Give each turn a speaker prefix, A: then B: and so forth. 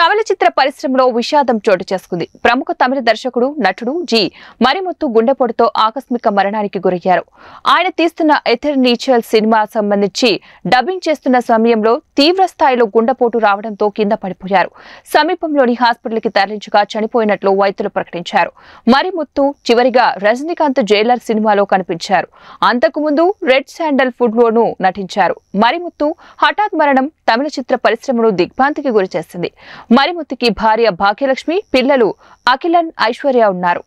A: తమిళ చిత్ర పరిశ్రమలో విషాదం చోటు చేసుకుంది ప్రముఖ తమిళ దర్శకుడు నటుడు జి మరిమొత్తు గుండెపోటుతో ఆకస్మిక మరణానికి గురయ్యారు ఆయన తీస్తున్న ఎథర్ నీచల్ సినిమా సంబంధించి డబ్బింగ్ చేస్తున్న సమయంలో తీవ్ర స్థాయిలో గుండెపోటు రావడంతో కింద పడిపోయారు సమీపంలోని హాస్పిటల్కి తరలించగా చనిపోయినట్లు వైద్యులు ప్రకటించారు మరిమొత్తు చివరిగా రజనీకాంత్ జైలర్ సినిమాలో కనిపించారు అంతకుముందు రెడ్ శాండల్ ఫుడ్ లోనూ నటించారు మరిమొత్తు హఠాత్ మరణం తమిళ చిత్ర పరిశ్రమను దిగ్భ్రాంతికి గురిచేసింది మరిముత్తికి భార్య భాగ్యలక్ష్మి పిల్లలు అఖిలన్ ఐశ్వర్య ఉన్నారు